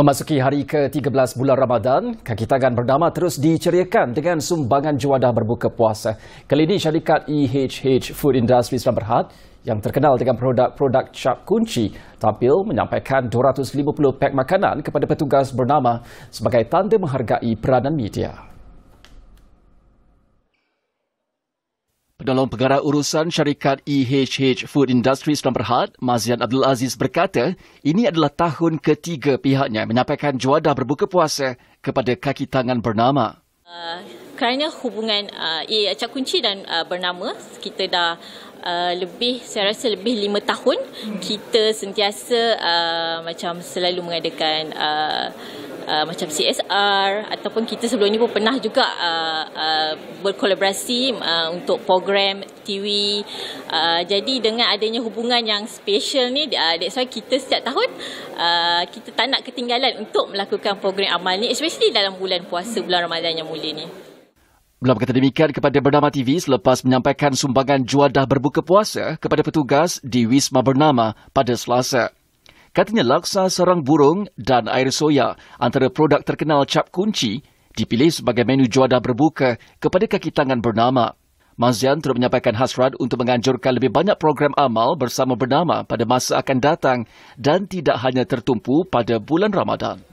Memasuki hari ke-13 bulan Ramadan, kaki tangan bernama terus diceriakan dengan sumbangan juadah berbuka puasa. Kali ini syarikat EHH Food Industry Islam Berhad yang terkenal dengan produk-produk cap kunci tampil menyampaikan 250 pek makanan kepada petugas bernama sebagai tanda menghargai peranan media. Penolong Pengarah Urusan Syarikat EHH Food Industry Seram Berhad, Mazian Abdul Aziz berkata, ini adalah tahun ketiga pihaknya menyampaikan juadah berbuka puasa kepada kaki tangan bernama. Uh, kerana hubungan uh, ah, EHH Kunci dan uh, bernama, kita dah uh, lebih, saya rasa lebih lima tahun, kita sentiasa uh, macam selalu mengadakan uh, uh, macam CSR ataupun kita sebelum ni pun pernah juga uh, uh, berkolaborasi uh, untuk program TV. Uh, jadi dengan adanya hubungan yang special ni uh, that's why kita setiap tahun uh, kita tak nak ketinggalan untuk melakukan program amal ni especially dalam bulan puasa bulan Ramadan yang mulia ni. Beliau berkata demikian kepada Bernama TV selepas menyampaikan sumbangan juadah berbuka puasa kepada petugas di Wisma Bernama pada Selasa. Katanya laksa sarang burung dan air soya antara produk terkenal cap kunci dipilih sebagai menu juada berbuka kepada kaki tangan bernama. Mazian turut menyampaikan hasrat untuk menganjurkan lebih banyak program amal bersama bernama pada masa akan datang dan tidak hanya tertumpu pada bulan Ramadan.